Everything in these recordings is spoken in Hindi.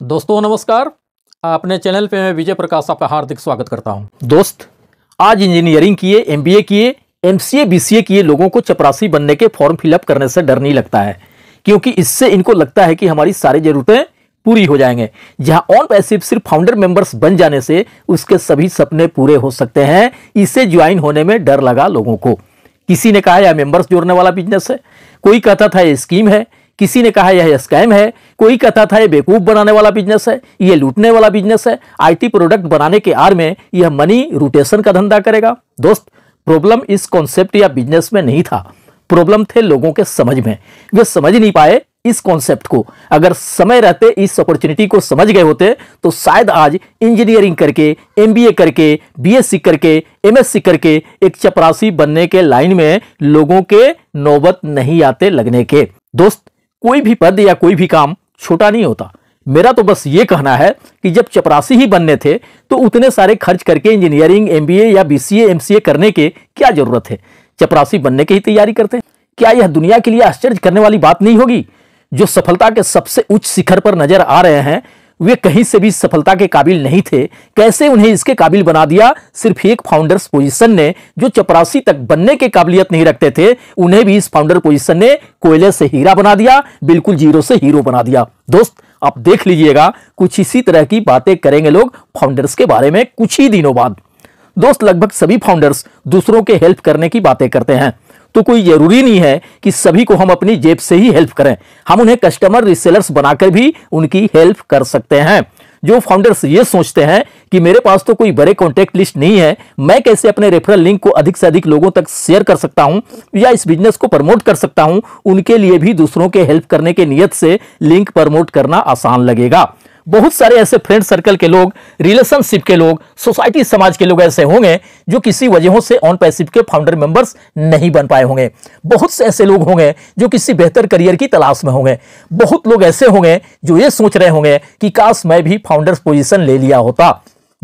दोस्तों नमस्कार अपने चैनल पे मैं विजय प्रकाश आपका हार्दिक स्वागत करता हूं दोस्त आज इंजीनियरिंग किए एमबीए किए एमसीए बीसीए किए लोगों को चपरासी बनने के फॉर्म फिलअप करने से डर नहीं लगता है क्योंकि इससे इनको लगता है कि हमारी सारी ज़रूरतें पूरी हो जाएंगे जहां ऑन पैसिव सिर्फ फाउंडर मेंबर्स बन जाने से उसके सभी सपने पूरे हो सकते हैं इससे ज्वाइन होने में डर लगा लोगों को किसी ने कहा यह मेंबर्स जोड़ने वाला बिजनेस है कोई कहता था ये स्कीम है किसी ने कहा यह स्कैम है कोई कहता था यह बेवकूफ़ बनाने वाला बिजनेस है यह लूटने वाला बिजनेस है आईटी प्रोडक्ट बनाने के आर में यह मनी रोटेशन का धंधा करेगा दोस्त प्रॉब्लम इस कॉन्सेप्ट या बिजनेस में नहीं था प्रॉब्लम थे लोगों के समझ में वे समझ नहीं पाए इस कॉन्सेप्ट को अगर समय रहते इस अपॉर्चुनिटी को समझ गए होते तो शायद आज इंजीनियरिंग करके एमबीए करके बीएससी करके एमएससी करके एक चपरासी बनने के लाइन में लोगों के नौबत नहीं आते लगने के दोस्त कोई भी पद या कोई भी काम छोटा नहीं होता मेरा तो बस ये कहना है कि जब चपरासी ही बनने थे तो उतने सारे खर्च करके इंजीनियरिंग एमबीए या बीसीए एमसीए करने के क्या जरूरत है चपरासी बनने की ही तैयारी करते हैं क्या यह दुनिया के लिए आश्चर्य करने वाली बात नहीं होगी जो सफलता के सबसे उच्च शिखर पर नजर आ रहे हैं वे कहीं से भी सफलता के काबिल नहीं थे कैसे उन्हें इसके काबिल बना दिया सिर्फ एक फाउंडर्स पोजीशन ने जो चपरासी तक बनने के काबिलियत नहीं रखते थे उन्हें भी इस फाउंडर पोजीशन ने कोयले से हीरा बना दिया बिल्कुल जीरो से हीरो बना दिया दोस्त आप देख लीजिएगा कुछ इसी तरह की बातें करेंगे लोग फाउंडर्स के बारे में कुछ ही दिनों बाद दोस्त लगभग सभी फाउंडर्स दूसरों के हेल्प करने की बातें करते हैं तो कोई ज़रूरी नहीं है कि सभी को हम अपनी जेब से ही हेल्प करें हम उन्हें कस्टमर रिसेलर्स बनाकर भी उनकी हेल्प कर सकते हैं जो फाउंडर्स ये सोचते हैं कि मेरे पास तो कोई बड़े कॉन्टैक्ट लिस्ट नहीं है मैं कैसे अपने रेफरल लिंक को अधिक से अधिक लोगों तक शेयर कर सकता हूं या इस बिजनेस को प्रमोट कर सकता हूं उनके लिए भी दूसरों के हेल्प करने के नियत से लिंक प्रमोट करना आसान लगेगा बहुत सारे ऐसे फ्रेंड सर्कल के लोग रिलेशनशिप के लोग सोसाइटी समाज के लोग ऐसे होंगे जो किसी वजहों से ऑन पैसिव के फाउंडर मेंबर्स नहीं बन पाए होंगे बहुत से ऐसे लोग होंगे जो किसी बेहतर करियर की तलाश में होंगे बहुत लोग ऐसे होंगे जो ये सोच रहे होंगे कि काश मैं भी फाउंडर्स पोजिशन ले लिया होता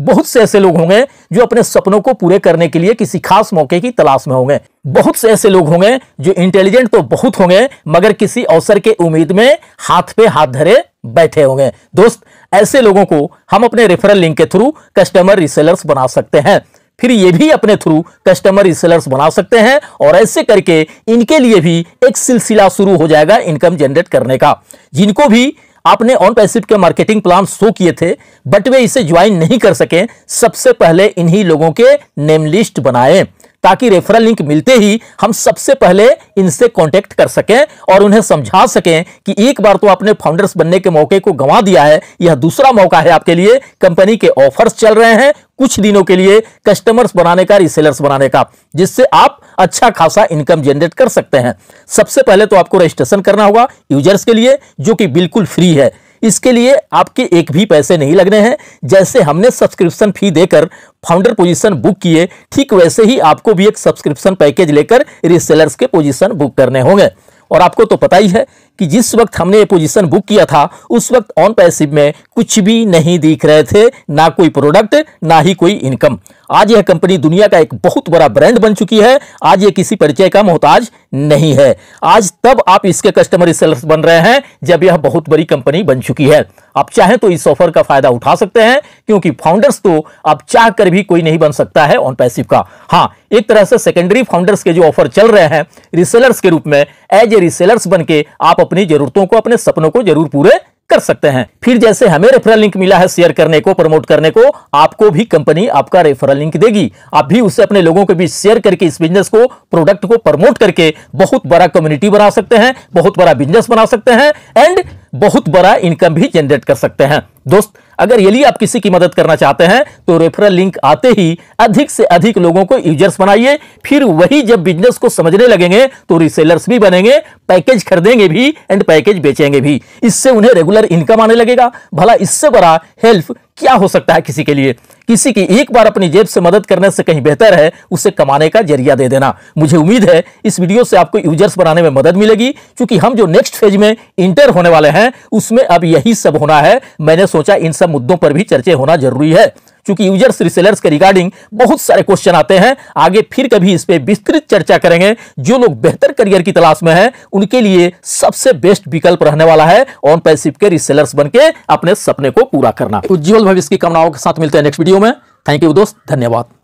बहुत से ऐसे लोग होंगे जो अपने सपनों को पूरे करने के लिए किसी खास मौके की तलाश में होंगे बहुत से ऐसे लोग होंगे जो इंटेलिजेंट तो बहुत होंगे मगर किसी अवसर के उम्मीद में हाथ पे हाथ धरे बैठे होंगे दोस्त ऐसे लोगों को हम अपने रेफरल लिंक के थ्रू कस्टमर रिसेलर्स बना सकते हैं फिर ये भी अपने थ्रू कस्टमर रिसेलर्स बना सकते हैं और ऐसे करके इनके लिए भी एक सिलसिला शुरू हो जाएगा इनकम जनरेट करने का जिनको भी आपने ऑन पैसिव के मार्केटिंग प्लान शो किए थे बट वे इसे ज्वाइन नहीं कर सके सबसे पहले इन्हीं लोगों के नेम लिस्ट बनाएं ताकि रेफरल लिंक मिलते ही हम सबसे पहले इनसे कांटेक्ट कर सकें और उन्हें समझा सकें कि एक बार तो आपने फाउंडर्स बनने के मौके को गंवा दिया है यह दूसरा मौका है आपके लिए कंपनी के ऑफर्स चल रहे हैं कुछ दिनों के लिए कस्टमर्स बनाने का रिसेलर्स बनाने का जिससे आप अच्छा खासा इनकम जनरेट कर सकते हैं सबसे पहले तो आपको रजिस्ट्रेशन करना होगा यूजर्स के लिए जो कि बिल्कुल फ्री है इसके लिए आपके एक भी पैसे नहीं लगने हैं जैसे हमने सब्सक्रिप्शन फी देकर फाउंडर पोजीशन बुक किए ठीक वैसे ही आपको भी एक सब्सक्रिप्शन पैकेज लेकर रिसेलर्स के पोजीशन बुक करने होंगे और आपको तो पता ही है कि जिस वक्त हमने ये पोजीशन बुक किया था उस वक्त ऑन पैसिव में कुछ भी नहीं दिख रहे थे ना कोई प्रोडक्ट ना ही कोई इनकम आज यह कंपनी दुनिया का एक बहुत बड़ा ब्रांड बन चुकी है आज यह किसी परिचय का मोहताज नहीं है आज तब आप इसके कस्टमर सेल्स बन रहे हैं जब यह बहुत बड़ी कंपनी बन चुकी है आप चाहें तो इस ऑफर का फायदा उठा सकते हैं क्योंकि फाउंडर्स तो आप चाह कर भी कोई नहीं बन सकता है ऑन पैसिव का हाँ एक तरह से सेकेंडरी फाउंडर्स के जो ऑफर चल रहे हैं रिसेलर्स के रूप में एज ए रिसेलर्स बन के आप अपनी जरूरतों को अपने सपनों को जरूर पूरे कर सकते हैं फिर जैसे हमें रेफरल लिंक मिला है शेयर करने को प्रमोट करने को आपको भी कंपनी आपका रेफरल लिंक देगी आप भी उसे अपने लोगों के बीच शेयर करके इस बिजनेस को प्रोडक्ट को प्रमोट करके बहुत बड़ा कम्युनिटी बना सकते हैं बहुत बड़ा बिजनेस बना सकते हैं एंड बहुत बड़ा इनकम भी जनरेट कर सकते हैं दोस्त अगर यदि आप किसी की मदद करना चाहते हैं तो रेफरल लिंक आते ही अधिक से अधिक लोगों को यूजर्स बनाइए फिर वही जब बिजनेस को समझने लगेंगे तो रिसेलर्स भी बनेंगे पैकेज खरीदेंगे भी एंड पैकेज बेचेंगे भी इससे उन्हें रेगुलर इनकम आने लगेगा भला इससे बड़ा हेल्प क्या हो सकता है किसी के लिए किसी की एक बार अपनी जेब से मदद करने से कहीं बेहतर है उसे कमाने का जरिया दे देना मुझे उम्मीद है इस वीडियो से आपको यूजर्स बनाने में मदद मिलेगी क्योंकि हम जो नेक्स्ट फेज में इंटर होने वाले हैं उसमें अब यही सब होना है मैंने सोचा इन सब मुद्दों पर भी चर्चे होना जरूरी है क्योंकि यूजर्स रिसेलर्स के रिगार्डिंग बहुत सारे क्वेश्चन आते हैं आगे फिर कभी इस पर विस्तृत चर्चा करेंगे जो लोग बेहतर करियर की तलाश में हैं उनके लिए सबसे बेस्ट विकल्प रहने वाला है ऑन पैसिव के रिसेलर्स बन अपने सपने को पूरा करना उज्ज्वल तो भविष्य की कामनाओं के साथ मिलते हैं नेक्स्ट वीडियो में थैंक यू दोस्त धन्यवाद